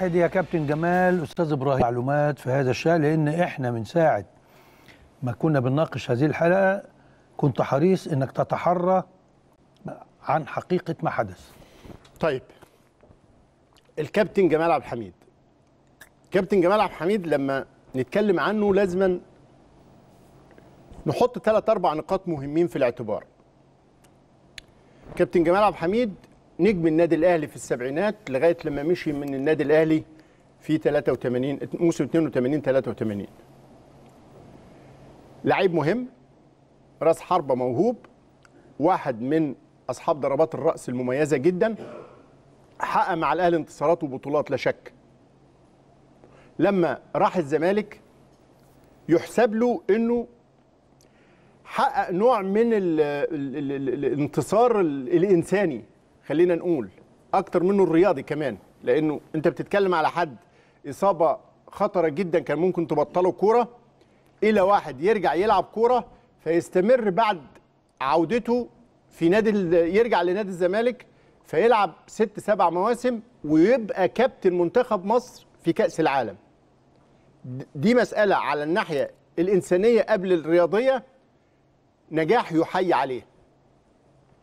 هادي يا كابتن جمال استاذ ابراهيم معلومات في هذا الشان لان احنا من ساعه ما كنا بنناقش هذه الحلقه كنت حريص انك تتحرى عن حقيقه ما حدث طيب الكابتن جمال عبد الحميد كابتن جمال عبد الحميد لما نتكلم عنه لازما نحط ثلاث اربع نقاط مهمين في الاعتبار كابتن جمال عبد الحميد نجم النادي الاهلي في السبعينات لغايه لما مشي من النادي الاهلي في 83 موسم 82 83 لعيب مهم راس حربه موهوب واحد من اصحاب ضربات الراس المميزه جدا حقق مع الاهلي انتصارات وبطولات لا شك لما راح الزمالك يحسب له انه حقق نوع من الانتصار الانساني خلينا نقول اكتر منه الرياضي كمان لانه انت بتتكلم على حد اصابه خطره جدا كان ممكن تبطله كوره الى واحد يرجع يلعب كوره فيستمر بعد عودته في نادي يرجع لنادي الزمالك فيلعب ست سبع مواسم ويبقى كابتن منتخب مصر في كاس العالم دي مساله على الناحيه الانسانيه قبل الرياضيه نجاح يحيي عليه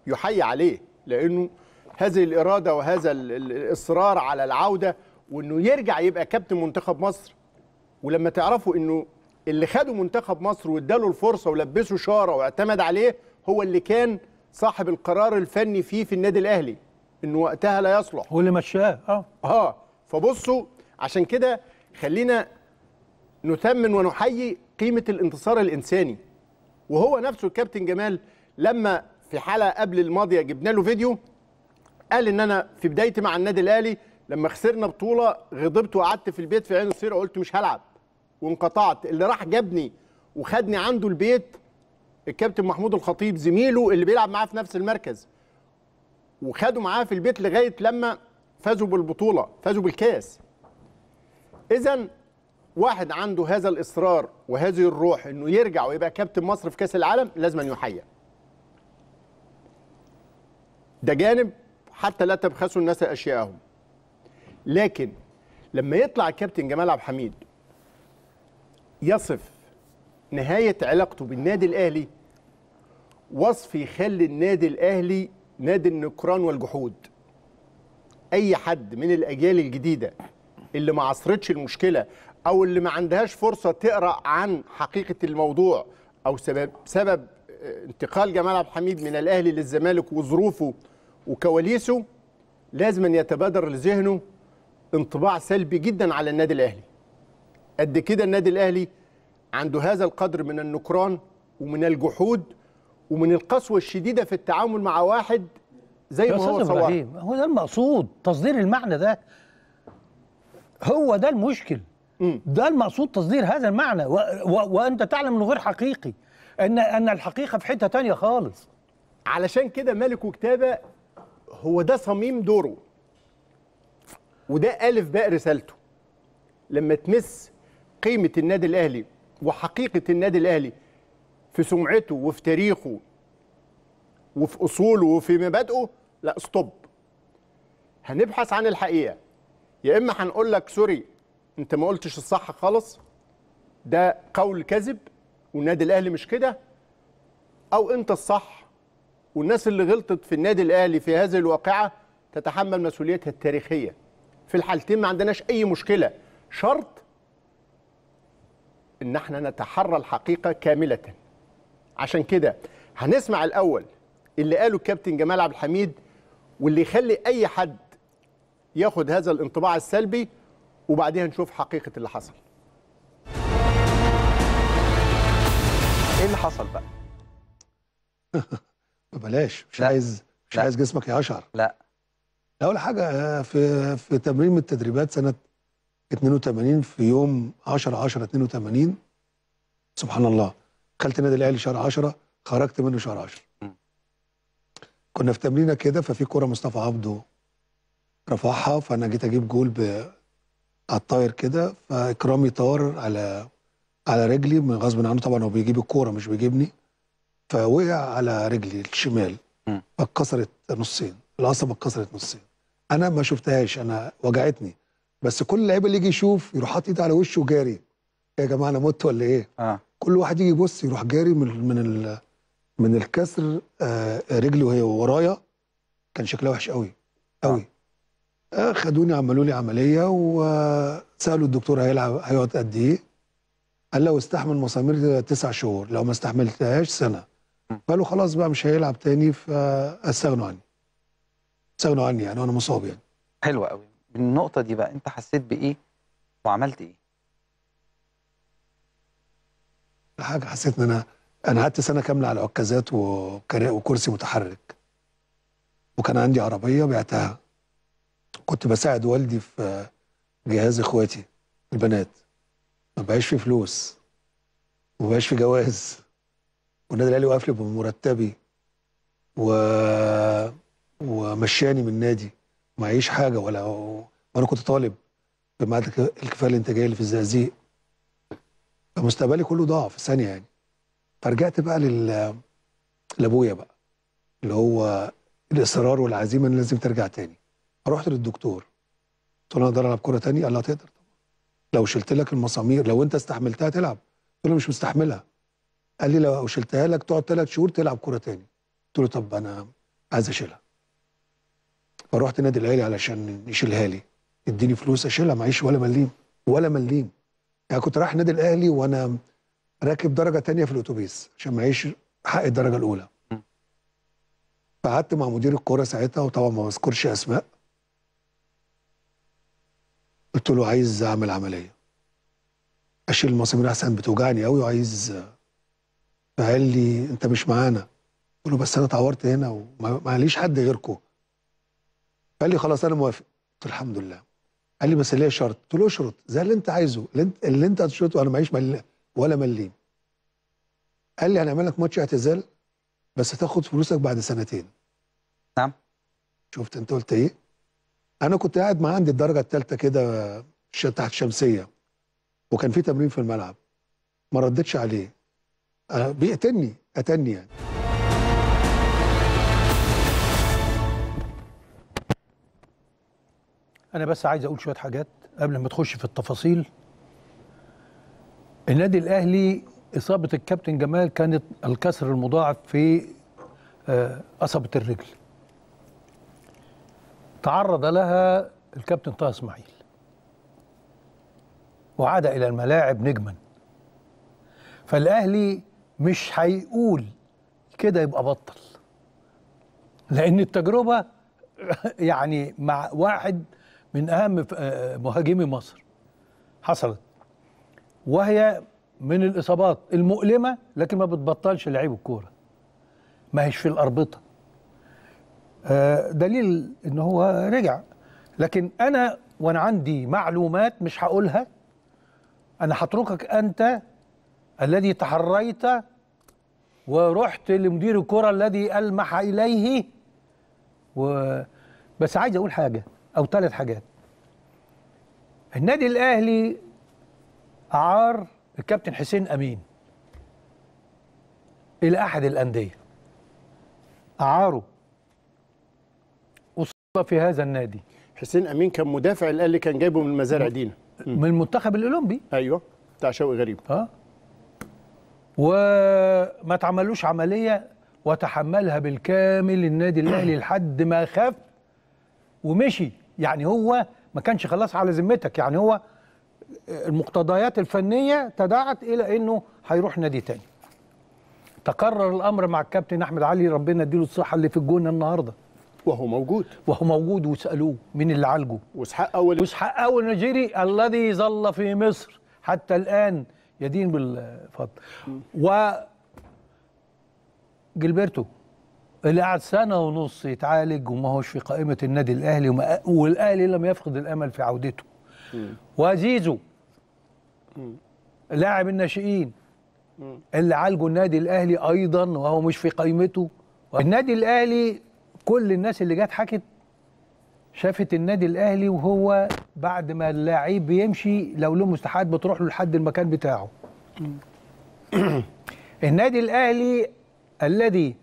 يحيي عليه لانه هذه الاراده وهذا الاصرار على العوده وانه يرجع يبقى كابتن منتخب مصر ولما تعرفوا انه اللي خدوا منتخب مصر واداله الفرصه ولبسه شاره واعتمد عليه هو اللي كان صاحب القرار الفني فيه في النادي الاهلي انه وقتها لا يصلح هو اللي مشاه اه اه فبصوا عشان كده خلينا نثمن ونحيي قيمه الانتصار الانساني وهو نفسه الكابتن جمال لما في حلقه قبل الماضيه جبنا له فيديو قال ان انا في بدايتي مع النادي الاهلي لما خسرنا بطوله غضبت وقعدت في البيت في عين الصيرة وقلت مش هلعب وانقطعت اللي راح جابني وخدني عنده البيت الكابتن محمود الخطيب زميله اللي بيلعب معاه في نفس المركز وخده معاه في البيت لغايه لما فازوا بالبطوله فازوا بالكاس اذا واحد عنده هذا الاصرار وهذه الروح انه يرجع ويبقى كابتن مصر في كاس العالم لازم يحيى ده جانب حتى لا تبخسوا الناس اشياءهم لكن لما يطلع الكابتن جمال عبد الحميد يصف نهايه علاقته بالنادي الاهلي وصف يخلي النادي الاهلي نادي النكران والجحود اي حد من الاجيال الجديده اللي ما عصرتش المشكله او اللي ما عندهاش فرصه تقرا عن حقيقه الموضوع او سبب سبب آه، انتقال جمال عبد الحميد من الاهلي للزمالك وظروفه وكواليسه لازم أن يتبادر لذهنه انطباع سلبي جدا على النادي الأهلي قد كده النادي الأهلي عنده هذا القدر من النكران ومن الجحود ومن القسوة الشديدة في التعامل مع واحد زي ما هو صور هو ده المقصود تصدير المعنى ده هو ده المشكل م. ده المقصود تصدير هذا المعنى و و وانت تعلم انه غير حقيقي ان ان الحقيقه في حته تانية خالص علشان كده مالك وكتابه هو ده صميم دوره وده ألف باء رسالته لما تمس قيمة النادي الأهلي وحقيقة النادي الأهلي في سمعته وفي تاريخه وفي أصوله وفي مبادئه لا ستوب هنبحث عن الحقيقة يا إما هنقول لك سوري أنت ما قلتش الصح خالص ده قول كذب والنادي الأهلي مش كده أو أنت الصح والناس اللي غلطت في النادي الاهلي في هذه الواقعه تتحمل مسؤوليتها التاريخيه في الحالتين ما عندناش اي مشكله شرط ان احنا نتحرى الحقيقه كامله عشان كده هنسمع الاول اللي قاله الكابتن جمال عبد الحميد واللي يخلي اي حد ياخد هذا الانطباع السلبي وبعديها نشوف حقيقه اللي حصل ايه اللي حصل بقى ببلاش مش لا. عايز مش لا. عايز جسمك يقشعر لا لا حاجه في في تمرين من التدريبات سنه 82 في يوم 10 10 82 سبحان الله دخلت النادي الاهلي شهر 10 خرجت منه شهر 10 كنا في تمرينه كده ففي كوره مصطفى عبده رفعها فانا جيت اجيب جول ب... على الطاير كده فاكرامي طار على على رجلي من غصب عنه طبعا هو بيجيب الكوره مش بيجيبني فوقع على رجلي الشمال فاتكسرت نصين القصبه اتكسرت نصين انا ما شفتهاش انا وجعتني بس كل اللعيبه اللي يجي يشوف يروح حاطط ايده على وشه وجاري إيه يا جماعه انا مت ولا ايه؟ آه. كل واحد يجي يبص يروح جاري من من ال من الكسر آه رجلي وهي ورايا كان شكلها وحش قوي قوي آه. آه خدوني عملوا لي عمليه وسالوا الدكتور هيلعب هيقعد قد ايه؟ قال لو استحمل مسامير تسع شهور لو ما استحملتهاش سنه فقالوا خلاص بقى مش هيلعب تاني فاستغنوا عني استغنوا عني يعني وانا مصاب يعني حلو قوي النقطه دي بقى انت حسيت بايه وعملت ايه حاجه حسيت ان انا انا قعدت سنه كامله على عكازات وكرسي متحرك وكان عندي عربيه بعتها كنت بساعد والدي في جهاز اخواتي البنات ما بقاش في فلوس وما بقاش في جواز والنادي الاهلي وقف لي بمرتبي و... ومشاني من النادي معيش حاجه ولا وانا كنت طالب اللي انت الانتاجيه اللي في الزقازيق فمستقبلي كله ضاع في ثانيه يعني فرجعت بقى لل لابويا بقى اللي هو الاصرار والعزيمه ان لازم ترجع تاني رحت للدكتور قلت له انا اقدر العب كوره تاني قال لي هتقدر طبعا لو شلت لك المسامير لو انت استحملتها تلعب قلت له مش مستحملها قال لي لو شلتها لك تقعد ثلاث شهور تلعب كوره تاني قلت له طب انا عايز اشيلها فروحت نادي الاهلي علشان يشيلها لي اديني فلوس اشيلها معيش ولا مليم ولا مليم يعني كنت رايح نادي الاهلي وانا راكب درجه ثانيه في الاتوبيس عشان معيش حق الدرجه الاولى فقعدت مع مدير الكوره ساعتها وطبعا ما بذكرش اسماء قلت له عايز اعمل عمليه اشيل المسامير احسن بتوجعني قوي وعايز فقال لي انت مش معانا قلت له بس انا اتعورت هنا ومعليش حد غيركم قال لي خلاص انا موافق قلت الحمد لله قال لي بس ليه شرط قلت له اشرط زي اللي انت عايزه اللي انت, اللي انت هتشرطه انا معيش مل... ولا مليم قال لي هنعمل لك ماتش اعتزال بس هتاخد فلوسك بعد سنتين نعم شفت انت قلت ايه انا كنت قاعد معاه عند الدرجه الثالثه كده تحت الشمسيه وكان في تمرين في الملعب ما ردتش عليه آه، بيقتلني قتلني يعني أنا بس عايز أقول شوية حاجات قبل ما تخش في التفاصيل النادي الأهلي إصابة الكابتن جمال كانت الكسر المضاعف في قصبة آه، الرجل تعرض لها الكابتن طه إسماعيل وعاد إلى الملاعب نجما فالأهلي مش هيقول كده يبقى بطل لان التجربه يعني مع واحد من اهم آه، مهاجمي مصر حصلت وهي من الاصابات المؤلمه لكن ما بتبطلش لعيب الكوره ما هيش في الاربطه آه، دليل ان هو رجع لكن انا وانا عندي معلومات مش هقولها انا هتركك انت الذي تحريت ورحت لمدير الكرة الذي ألمح إليه و بس عايز أقول حاجة أو ثلاث حاجات النادي الأهلي أعار الكابتن حسين أمين إلى أحد الأندية أعاره أصيب في هذا النادي حسين أمين كان مدافع الأهلي كان جايبه من مزارع دينا من المنتخب الأولمبي أيوه بتاع شوقي غريب اه وما تعملوش عمليه وتحملها بالكامل النادي الاهلي لحد ما خف ومشي يعني هو ما كانش خلاص على ذمتك يعني هو المقتضيات الفنيه تداعت الى انه هيروح نادي تاني تقرر الامر مع الكابتن احمد علي ربنا يديله الصحه اللي في الجونه النهارده وهو موجود وهو موجود وسالوه مين اللي عالجه وسحق اول وسحق اول نيجيري الذي ظل في مصر حتى الان يدين بالفضل و جيلبرتو اللي قعد سنة ونص يتعالج وما هوش في قائمة النادي الأهلي وما والأهلي لم يفقد الأمل في عودته وزيزو لاعب الناشئين اللي عالجه النادي الأهلي أيضا وهو مش في قائمته النادي الأهلي كل الناس اللي جت حكت شافت النادي الاهلي وهو بعد ما اللاعب بيمشي لو له مستحقات بتروح له لحد المكان بتاعه النادي الاهلي الذي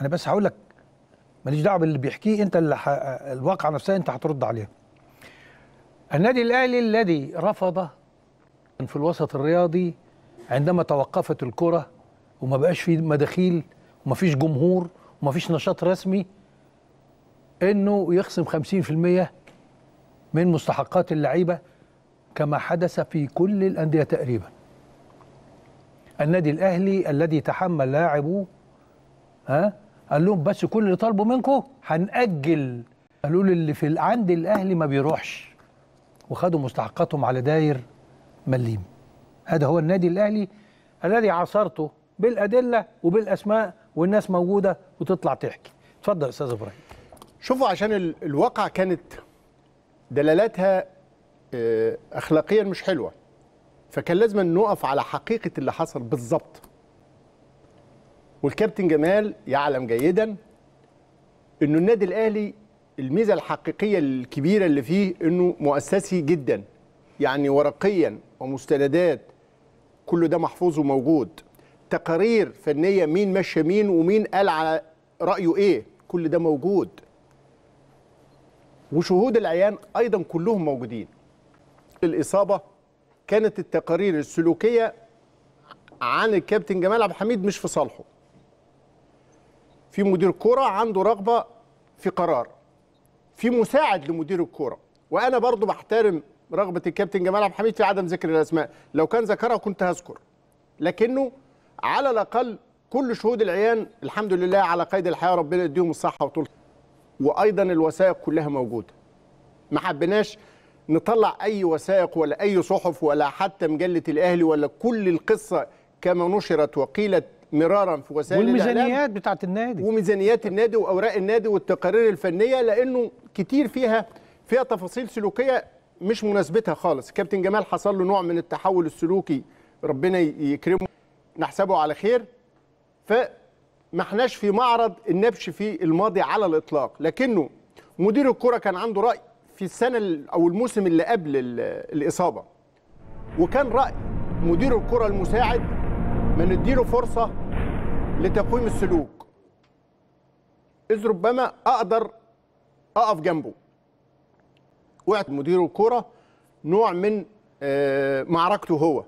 انا بس هقول لك ماليش دعوه باللي بيحكيه انت اللي ح... الواقعه نفسها انت هترد عليها النادي الاهلي الذي رفض في الوسط الرياضي عندما توقفت الكره وما بقاش في مداخيل وما فيش جمهور وما فيش نشاط رسمي انه يخصم 50% من مستحقات اللعيبه كما حدث في كل الانديه تقريبا النادي الاهلي الذي تحمل لاعبوه ها قال لهم بس كل اللي طالبه منكم هنأجل قالوا لي اللي في عند الاهلي ما بيروحش وخدوا مستحقاتهم على داير مليم هذا هو النادي الاهلي الذي عاصرته بالادله وبالاسماء والناس موجوده وتطلع تحكي اتفضل استاذ ابراهيم شوفوا عشان الواقعة كانت دلالاتها آه، أخلاقيا مش حلوة فكان لازم نقف على حقيقة اللي حصل بالظبط والكابتن جمال يعلم جيدا انه النادي الاهلي الميزه الحقيقيه الكبيره اللي فيه انه مؤسسي جدا يعني ورقيا ومستندات كل ده محفوظ وموجود تقارير فنيه مين مشى مين ومين قال على رايه ايه كل ده موجود وشهود العيان أيضا كلهم موجودين الإصابة كانت التقارير السلوكية عن الكابتن جمال عبد الحميد مش في صالحه في مدير كرة عنده رغبة في قرار في مساعد لمدير الكرة وأنا برضو بحترم رغبة الكابتن جمال عبد الحميد في عدم ذكر الأسماء لو كان ذكرها كنت هذكر لكنه على الأقل كل شهود العيان الحمد لله على قيد الحياة ربنا يديهم الصحة وطول وايضا الوثائق كلها موجوده ما حبيناش نطلع اي وثائق ولا اي صحف ولا حتى مجله الاهلي ولا كل القصه كما نشرت وقيلت مرارا في وسائل والميزانيات بتاعه النادي وميزانيات النادي واوراق النادي والتقارير الفنيه لانه كتير فيها فيها تفاصيل سلوكيه مش مناسبتها خالص كابتن جمال حصل له نوع من التحول السلوكي ربنا يكرمه نحسبه على خير ف ما احناش في معرض النبش في الماضي على الاطلاق لكنه مدير الكره كان عنده راي في السنه او الموسم اللي قبل الاصابه وكان راي مدير الكره المساعد ما نديله فرصه لتقويم السلوك اذ ربما اقدر اقف جنبه وقعت مدير الكره نوع من آه، معركته هو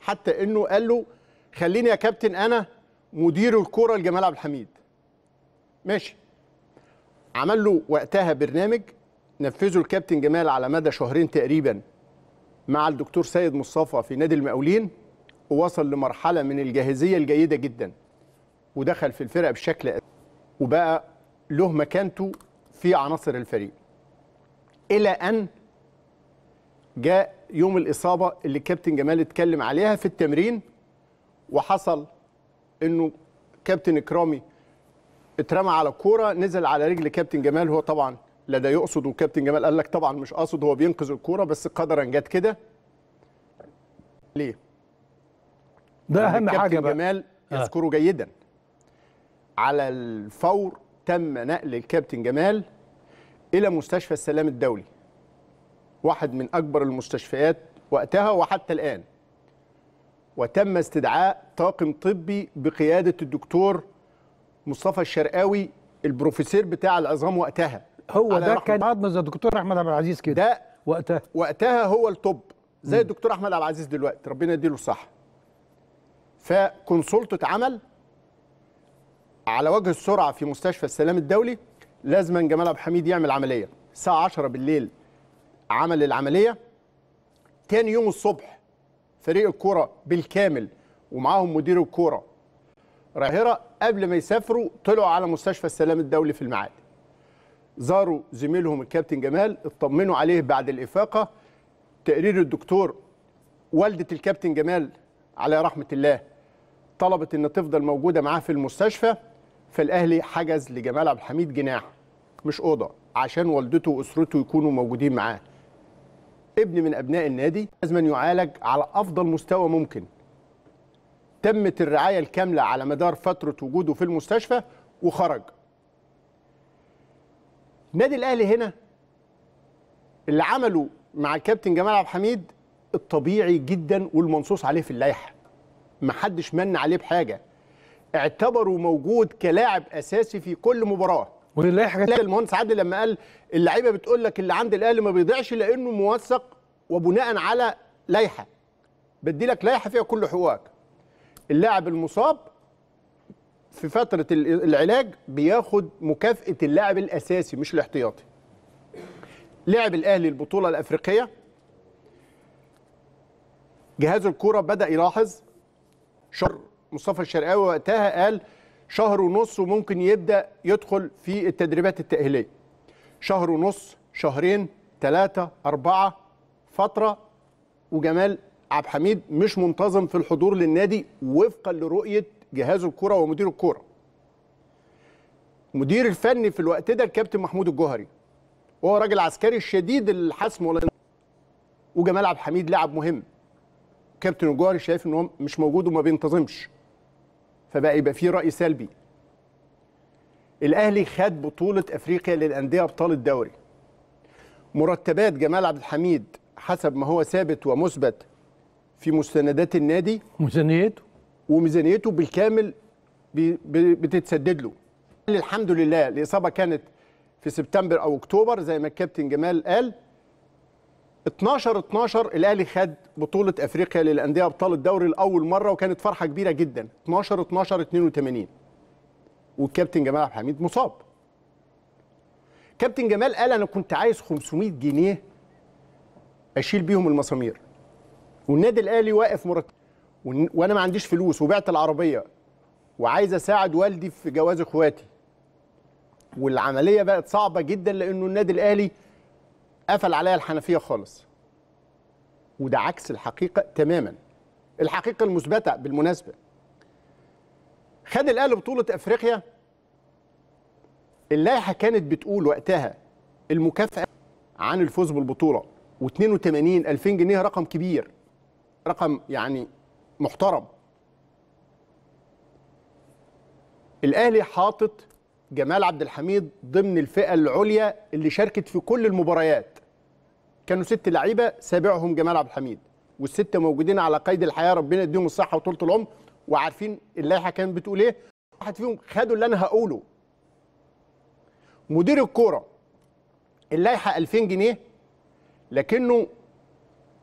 حتى انه قال له خليني يا كابتن انا مدير الكوره لجمال عبد الحميد ماشي عمل له وقتها برنامج نفذه الكابتن جمال على مدى شهرين تقريبا مع الدكتور سيد مصطفى في نادي المقاولين ووصل لمرحله من الجاهزيه الجيده جدا ودخل في الفرقه بشكل وبقى له مكانته في عناصر الفريق الى ان جاء يوم الاصابه اللي كابتن جمال اتكلم عليها في التمرين وحصل انه كابتن اكرامي اترمى على الكوره نزل على رجل كابتن جمال هو طبعا لا ده يقصد وكابتن جمال قال لك طبعا مش قاصد هو بينقذ الكوره بس قدرا جت كده ليه ده اهم حاجه بقى جمال آه. يذكره آه. جيدا على الفور تم نقل الكابتن جمال الى مستشفى السلام الدولي واحد من اكبر المستشفيات وقتها وحتى الان وتم استدعاء طاقم طبي بقياده الدكتور مصطفى الشرقاوي البروفيسور بتاع العظام وقتها هو ده كان عظم زي الدكتور احمد عبد العزيز كده ده وقتها وقتها هو الطب زي م. الدكتور احمد عبد العزيز دلوقتي ربنا يديله الصحه فكونسولت عمل على وجه السرعه في مستشفى السلام الدولي لازما جمال عبد الحميد يعمل عمليه الساعه 10 بالليل عمل العمليه تاني يوم الصبح فريق الكوره بالكامل ومعاهم مدير الكوره راهره قبل ما يسافروا طلعوا على مستشفى السلام الدولي في المعاد زاروا زميلهم الكابتن جمال اطمنوا عليه بعد الافاقه تقرير الدكتور والده الكابتن جمال على رحمه الله طلبت ان تفضل موجوده معاه في المستشفى فالاهلي حجز لجمال عبد الحميد جناح مش اوضه عشان والدته واسرته يكونوا موجودين معاه ابن من ابناء النادي لازم أن يعالج على افضل مستوى ممكن تمت الرعايه الكامله على مدار فتره وجوده في المستشفى وخرج النادي الاهلي هنا اللي عمله مع الكابتن جمال عبد الحميد الطبيعي جدا والمنصوص عليه في اللائحه محدش من عليه بحاجه اعتبره موجود كلاعب اساسي في كل مباراه ونلاقي حاجات المهندس عادل لما قال اللعيبه بتقول لك اللي عند الاهلي ما بيضيعش لانه موثق وبناء على لائحه بدي لك لائحه فيها كل حقوقك اللاعب المصاب في فتره العلاج بياخد مكافاه اللاعب الاساسي مش الاحتياطي لعب الاهلي البطوله الافريقيه جهاز الكوره بدا يلاحظ شر مصطفى الشرقاوي وقتها قال شهر ونص وممكن يبدا يدخل في التدريبات التاهيليه شهر ونص شهرين ثلاثة أربعة فترة وجمال عبد الحميد مش منتظم في الحضور للنادي وفقا لرؤية جهاز الكرة ومدير الكرة مدير الفني في الوقت ده الكابتن محمود الجوهري وهو راجل عسكري شديد الحسم ولا وجمال عبد الحميد لاعب مهم كابتن الجوهري شايف ان هو مش موجود وما بينتظمش فبقى يبقى في راي سلبي الاهلي خد بطوله افريقيا للانديه ابطال الدوري مرتبات جمال عبد الحميد حسب ما هو ثابت ومثبت في مستندات النادي ميزانيته وميزانيته بالكامل بتتسدد له الحمد لله الاصابه كانت في سبتمبر او اكتوبر زي ما الكابتن جمال قال 12 12 الاهلي خد بطوله افريقيا للانديه ابطال الدوري لاول مره وكانت فرحه كبيره جدا 12 12 82 والكابتن جمال عبد الحميد مصاب كابتن جمال قال انا كنت عايز 500 جنيه اشيل بيهم المسامير والنادي الاهلي واقف مرتب وانا ما عنديش فلوس وبعت العربيه وعايز اساعد والدي في جواز اخواتي والعمليه بقت صعبه جدا لانه النادي الاهلي قفل عليا الحنفيه خالص وده عكس الحقيقه تماما الحقيقه المثبته بالمناسبه خد الاهلي بطوله افريقيا اللائحه كانت بتقول وقتها المكافاه عن الفوز بالبطوله و82 2000 جنيه رقم كبير رقم يعني محترم الاهلي حاطط جمال عبد الحميد ضمن الفئه العليا اللي شاركت في كل المباريات كانوا ست لعيبه سابعهم جمال عبد الحميد والسته موجودين على قيد الحياه ربنا يديهم الصحه وطولة العمر وعارفين اللائحه كانت بتقول ايه واحد فيهم خدوا اللي انا هقوله مدير الكوره اللائحه 2000 جنيه لكنه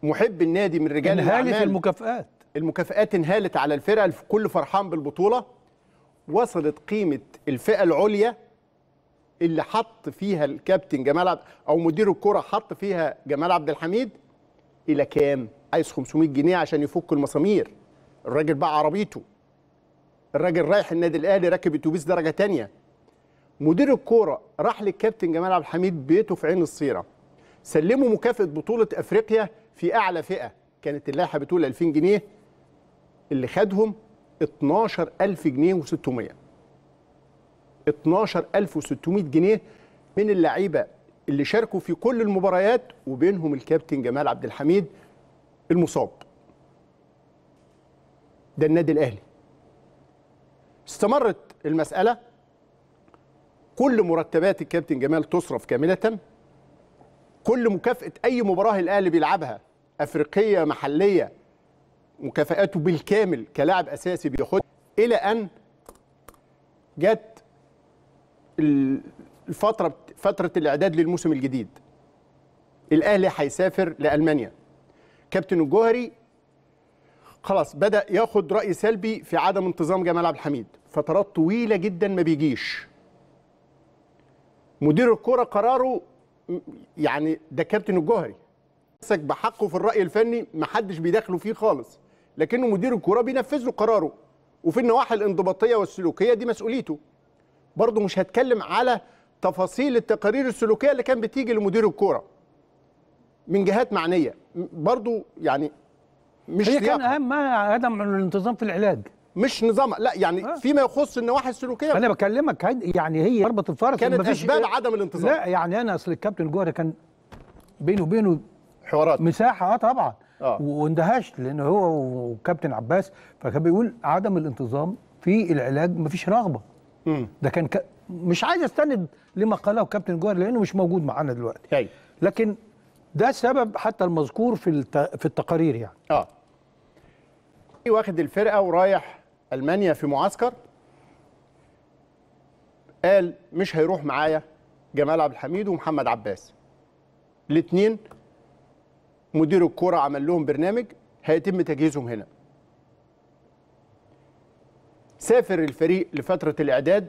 محب النادي من رجال انهالت المكافئات المكافئات انهالت على الفرقه الكل فرحان بالبطوله وصلت قيمه الفئه العليا اللي حط فيها الكابتن جمال عبد او مدير الكره حط فيها جمال عبد الحميد الى كام؟ عايز 500 جنيه عشان يفك المسامير الراجل باع عربيته الراجل رايح النادي الاهلي راكب اتوبيس درجه ثانيه مدير الكوره راح للكابتن جمال عبد الحميد بيته في عين الصيره سلمه مكافاه بطوله افريقيا في اعلى فئه كانت اللائحه بتقول 2000 جنيه اللي خدهم 12000 جنيه و600 12600 جنيه من اللعيبه اللي شاركوا في كل المباريات وبينهم الكابتن جمال عبد الحميد المصاب ده النادي الاهلي استمرت المساله كل مرتبات الكابتن جمال تصرف كامله كل مكافاه اي مباراه الاهلي بيلعبها افريقيه محليه مكافاته بالكامل كلاعب اساسي بياخدها الى ان جت الفتره فتره الاعداد للموسم الجديد الاهلي هيسافر لالمانيا كابتن الجوهري خلاص بدا ياخد راي سلبي في عدم انتظام جمال عبد الحميد فترات طويله جدا ما بيجيش مدير الكره قراره يعني ده كابتن الجوهري مسك بحقه في الراي الفني ما حدش بيدخله فيه خالص لكنه مدير الكره بينفذ له قراره وفي النواحي الانضباطيه والسلوكيه دي مسؤوليته برضه مش هتكلم على تفاصيل التقارير السلوكيه اللي كان بتيجي لمدير الكوره من جهات معنيه برضه يعني مش هي كان اهم عدم الانتظام في العلاج مش نظام لا يعني آه. فيما يخص النواحي السلوكيه انا بكلمك يعني هي ضربه الفرس كانت اسباب إيه. عدم الانتظام لا يعني انا اصل الكابتن جوهري كان بينه وبينه حوارات مساحه اه طبعا آه. واندهشت لان هو وكابتن عباس فكان بيقول عدم الانتظام في العلاج مفيش رغبه ده كان ك... مش عايز استند لما قاله كابتن جوهر لانه مش موجود معانا دلوقتي هي. لكن ده سبب حتى المذكور في الت... في التقارير يعني اه واخد الفرقه ورايح المانيا في معسكر قال مش هيروح معايا جمال عبد الحميد ومحمد عباس الاثنين مدير الكرة عمل لهم برنامج هيتم تجهيزهم هنا سافر الفريق لفترة الإعداد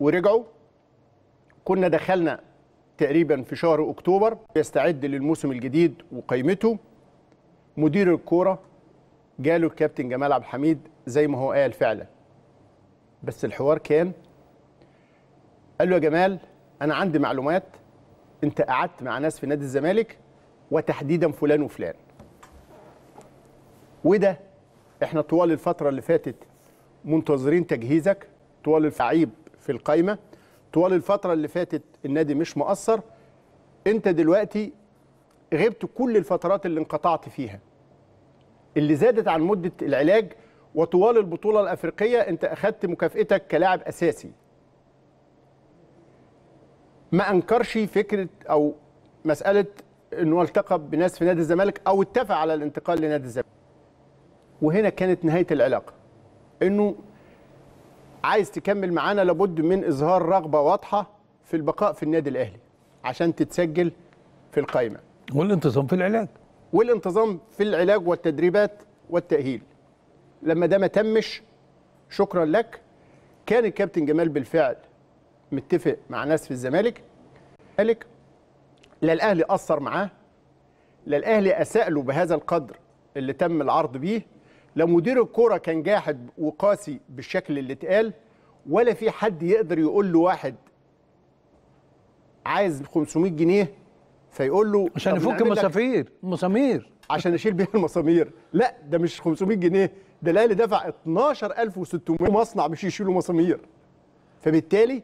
ورجعوا كنا دخلنا تقريبا في شهر أكتوبر بيستعد للموسم الجديد وقيمته مدير الكورة جاله الكابتن جمال عبد الحميد زي ما هو قال فعلا بس الحوار كان قال له يا جمال أنا عندي معلومات أنت قعدت مع ناس في نادي الزمالك وتحديدا فلان وفلان وده احنا طوال الفترة اللي فاتت منتظرين تجهيزك طوال الفعيب في القايمه طوال الفتره اللي فاتت النادي مش مقصر انت دلوقتي غبت كل الفترات اللي انقطعت فيها اللي زادت عن مده العلاج وطوال البطوله الافريقيه انت اخذت مكافئتك كلاعب اساسي ما انكرش فكره او مساله انه التقى بناس في نادي الزمالك او اتفق على الانتقال لنادي الزمالك وهنا كانت نهايه العلاقه انه عايز تكمل معانا لابد من اظهار رغبه واضحه في البقاء في النادي الاهلي عشان تتسجل في القائمه والانتظام في العلاج والانتظام في العلاج والتدريبات والتاهيل لما ده ما تمش شكرا لك كان الكابتن جمال بالفعل متفق مع ناس في الزمالك قالك لا الاهلي اثر معاه لا الاهلي اساء له بهذا القدر اللي تم العرض بيه لا مدير الكوره كان جاحد وقاسي بالشكل اللي اتقال ولا في حد يقدر يقول له واحد عايز 500 جنيه فيقول له عشان يفك المسافير المسامير عشان اشيل بيها المسامير لا ده مش 500 جنيه ده الاهلي دفع 12600 مصنع مش يشيلوا مسامير فبالتالي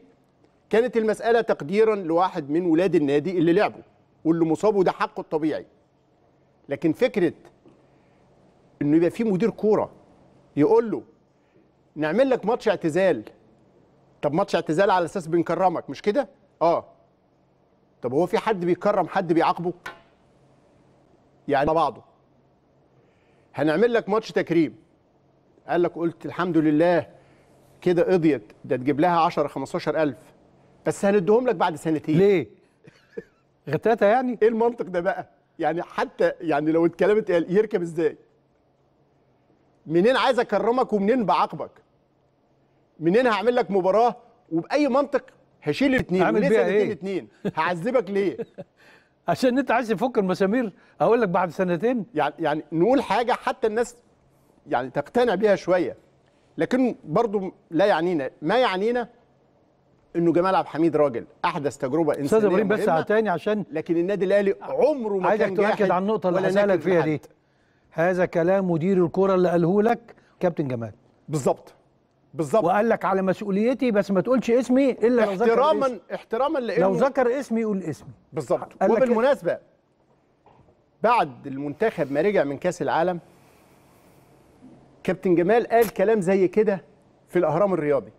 كانت المساله تقديرا لواحد من ولاد النادي اللي لعبوا واللي مصابه ده حقه الطبيعي لكن فكره انه يبقى في مدير كوره يقول له نعمل لك ماتش اعتزال طب ماتش اعتزال على اساس بنكرمك مش كده اه طب هو في حد بيكرم حد بيعاقبه يعني بعضه هنعمل لك ماتش تكريم قال لك قلت الحمد لله كده قضيت ده تجيب لها 10 15000 بس هنديهم لك بعد سنتين ليه غتاته يعني ايه المنطق ده بقى يعني حتى يعني لو اتكلمت يركب ازاي منين عايز اكرمك ومنين بعاقبك منين هعمل لك مباراه وباي منطق هشيل الاثنين ليه بيها ايه الاثنين هعذبك ليه عشان انت عايز تفك المسامير اقول لك بعد سنتين يعني يعني نقول حاجه حتى الناس يعني تقتنع بيها شويه لكن برضو لا يعنينا ما يعنينا انه جمال عبد الحميد راجل احدث تجربه انسانيه استاذ ابراهيم بس تاني عشان لكن النادي الاهلي عمره ما كان عايزك تؤكد على النقطه اللي هسالك فيها دي هذا كلام مدير الكرة اللي قاله لك كابتن جمال بالظبط بالظبط وقال لك على مسؤوليتي بس ما تقولش اسمي الا لو ذكر احتراما احتراما لانه لو ذكر اسمي يقول اسمي بالظبط وبالمناسبه بعد المنتخب ما رجع من كاس العالم كابتن جمال قال كلام زي كده في الاهرام الرياضي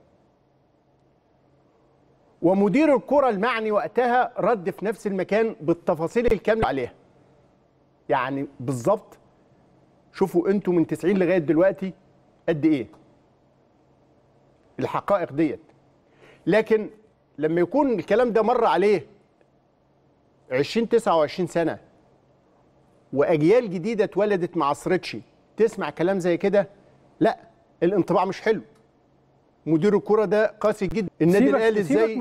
ومدير الكرة المعني وقتها رد في نفس المكان بالتفاصيل الكاملة عليها يعني بالظبط شوفوا انتوا من 90 لغايه دلوقتي قد ايه الحقائق ديت لكن لما يكون الكلام ده مر عليه 20 29 سنه واجيال جديده اتولدت ما عصرتش تسمع كلام زي كده لا الانطباع مش حلو مدير الكره ده قاسي جدا النادي الاهلي ازاي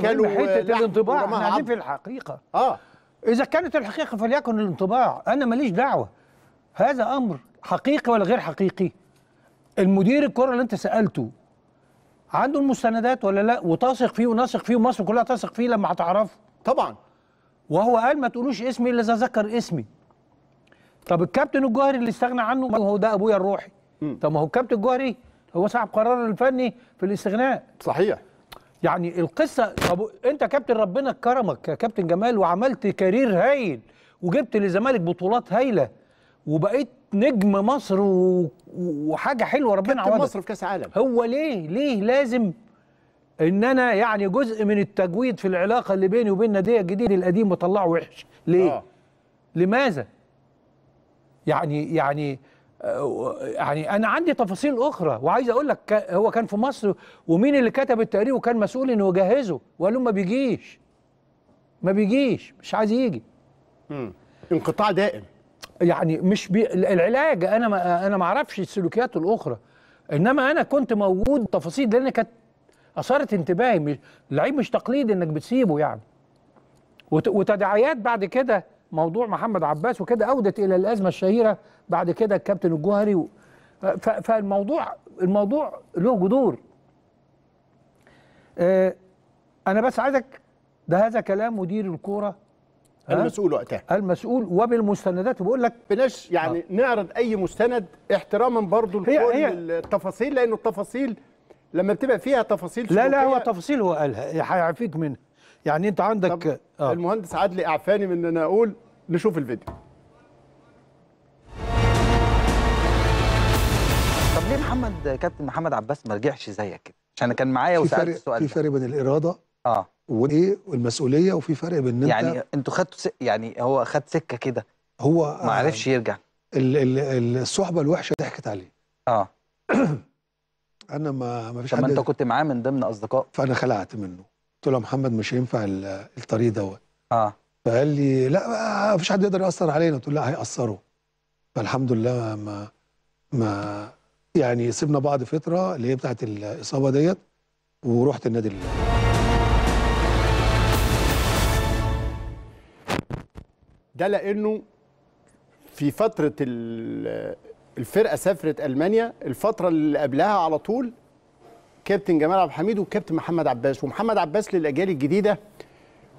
كانوا حته الانطباع احنا في الحقيقه اه اذا كانت الحقيقه فليكن الانطباع انا ماليش دعوه هذا امر حقيقي ولا غير حقيقي المدير الكره اللي انت سالته عنده المستندات ولا لا وتثق فيه ونثق فيه ومصر كلها تثق فيه لما هتعرفه طبعا وهو قال ما تقولوش اسمي الا اذا ذكر اسمي طب الكابتن الجوهري اللي استغنى عنه ما هو ده ابويا الروحي م. طب ما هو الكابتن الجوهري هو صاحب قرار الفني في الاستغناء صحيح يعني القصه طب انت كابتن ربنا كرمك يا كابتن جمال وعملت كارير هايل وجبت للزمالك بطولات هايله وبقيت نجم مصر و... وحاجه حلوه ربنا عوضها مصر في كاس عالم هو ليه ليه لازم ان انا يعني جزء من التجويد في العلاقه اللي بيني وبين نادي الجديد القديم وطلعه وحش ليه آه. لماذا يعني يعني آه، يعني انا عندي تفاصيل اخرى وعايز اقول لك هو كان في مصر ومين اللي كتب التقرير وكان مسؤول انه يجهزه وقال له ما بيجيش ما بيجيش مش عايز يجي امم انقطاع دائم يعني مش بي... العلاج انا ما انا ما اعرفش السلوكيات الاخرى انما انا كنت موجود تفاصيل لان كانت اثارت انتباهي مش... لعيب مش تقليد انك بتسيبه يعني وت... وتداعيات بعد كده موضوع محمد عباس وكده اودت الى الازمه الشهيره بعد كده الكابتن الجوهري و... ف... فالموضوع الموضوع له جذور آه... انا بس عايزك ده هذا كلام مدير الكوره المسؤول وقتها المسؤول وبالمستندات وبقول لك بلاش آه. يعني آه. نعرض اي مستند احتراما برضو لكل هي التفاصيل لانه التفاصيل لما بتبقى فيها تفاصيل لا لا هو تفاصيل هو قالها هيعفيك منها يعني انت عندك آه. المهندس عدلي اعفاني من ان انا اقول نشوف الفيديو طب ليه محمد كابتن محمد عباس ما رجعش زيك كده عشان كان معايا وسالت السؤال في فرق بين الاراده اه وايه والمسؤوليه وفي فرق بين انت يعني انتوا خدتوا يعني هو خد سكه كده هو ما آه، عرفش يرجع ال ال الصحبه الوحشه ضحكت عليه اه انا ما ما فيش طب ما انت كنت معاه من ضمن اصدقاء فانا خلعت منه قلت له يا محمد مش هينفع الطريق دوت اه فقال لي لا ما فيش حد يقدر ياثر علينا قلت له لا هياثروا فالحمد لله ما ما يعني سيبنا بعض فتره اللي هي بتاعت الاصابه ديت ورحت النادي اللي ده لانه في فتره الفرقه سافرت المانيا الفتره اللي قبلها على طول كابتن جمال عبد الحميد وكابتن محمد عباس ومحمد عباس للاجيال الجديده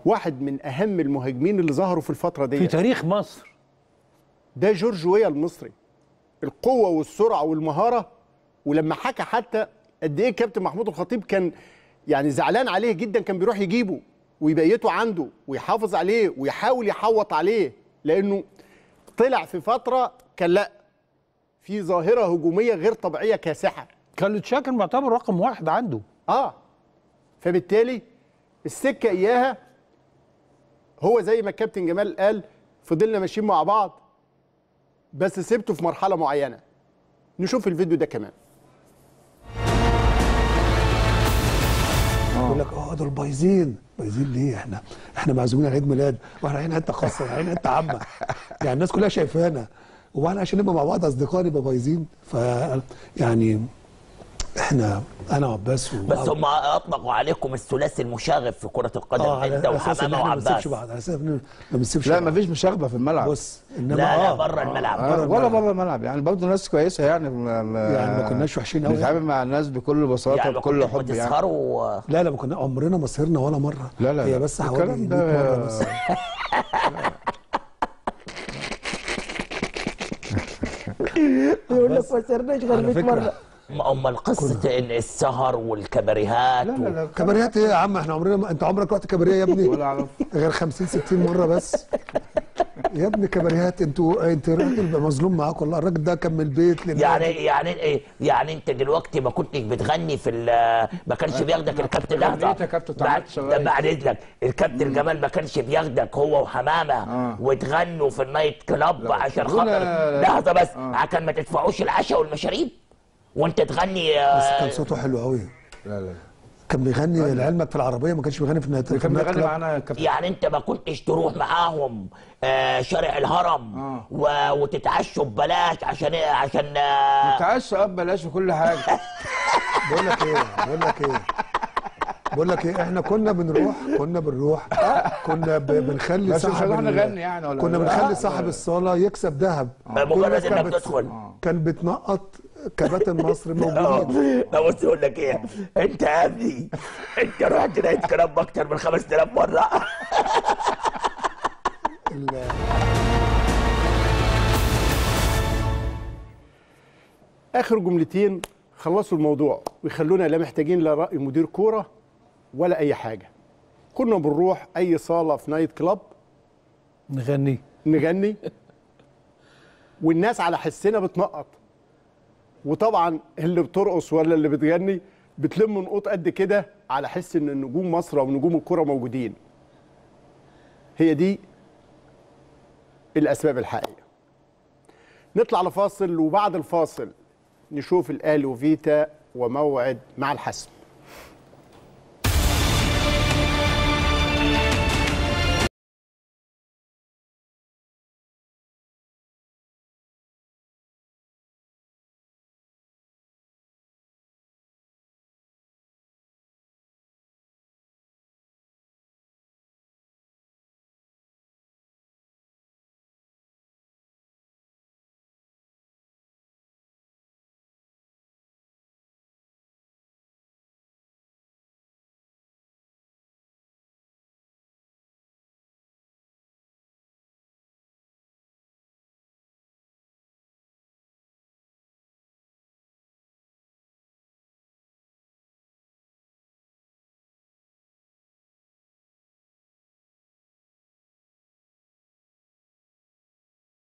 واحد من اهم المهاجمين اللي ظهروا في الفتره دي في تاريخ مصر ده جورج ويا المصري القوه والسرعه والمهاره ولما حكى حتى قد ايه كابتن محمود الخطيب كان يعني زعلان عليه جدا كان بيروح يجيبه ويبيته عنده ويحافظ عليه ويحاول يحوط عليه لانه طلع في فتره كان لا في ظاهره هجوميه غير طبيعيه كاسحه كان لوتشاكر معتبر رقم واحد عنده اه فبالتالي السكه اياها هو زي ما الكابتن جمال قال فضلنا ماشيين مع بعض بس سبته في مرحله معينه نشوف الفيديو ده كمان دول بايظين بايظين ليه احنا احنا معزومين على عيد ميلاد واحنا رايحين حته خاصه رايحين حته عامه يعني الناس كلها شايفانا وانا عشان نبقى مع بعض اصدقاء نبقى بايظين ف يعني احنا انا وعباس و... بس هم اطلقوا عليكم الثلاثي المشاغب في كره القدم آه انت وحمامه وعباس ما بنسيبش بعض ما بنسيبش لا ما فيش مشاغبه في الملعب بص انما لا, لا آه بره الملعب آه بره ولا بره الملعب يعني برضه ناس كويسه يعني ما يعني ما كناش وحشين قوي بنتعامل مع الناس بكل بساطه يعني بكل حب يعني و... لا لا ما كنا عمرنا ما سهرنا ولا مره لا لا هي بس حوالي 100 مره بس يقول لك ما سهرناش غير 100 مره اما قصه ان السهر والكباريهات لا لا لا كباريهات ايه يا عم احنا عمرنا انت عمرك رحت كباريه يا ابني ولا اعرف غير 50 60 مره بس يا ابني كباريهات انتوا انت راجل مظلوم معاك والله الراجل ده كان من البيت يعني يعني ايه يعني انت دلوقتي ما كنتش بتغني في ما كانش بياخدك الكابتن الاخضر بعد اذنك الكابتن جمال ما كانش بياخدك هو وحمامه آه. وتغنوا في النايت كلاب عشان خاطر لحظه بس آه. عشان آه، ما تدفعوش العشاء والمشاريب وانت تغني بس كان آه، صوته حلو قوي لا لا كان بيغني لعلمك في العربيه ما كانش بيغني في النهايه كان بيغني معانا كابتن يعني انت ما كنتش تروح معاهم آه، شارع الهرم آه. و... وتتعشوا ببلاش عشان عشان نتعشى اه ببلاش وكل حاجه بقول لك ايه بقول لك ايه بقول لك ايه احنا كنا بنروح كنا بنروح كنا بنخلي صاحب احنا نغني يعني ولا كنا إيه؟ بنخلي صاحب الصاله يكسب ذهب مجرد انك تدخل كان بتنقط كباتن مصر موجود لا بص اقول لك ايه انت يا ابني انت رحت نايت كلاب اكتر من 5000 مره اخر جملتين خلصوا الموضوع ويخلونا لا محتاجين لا راي مدير كوره ولا اي حاجه كنا بنروح اي صاله في نايت كلاب نغني نغني والناس على حسنا بتنقط وطبعا اللي بترقص ولا اللي بتغني بتلم نقوط قد كده على حس ان نجوم مصر ونجوم الكره موجودين هي دي الاسباب الحقيقيه نطلع لفاصل وبعد الفاصل نشوف الاهلي وفيتا وموعد مع الحسم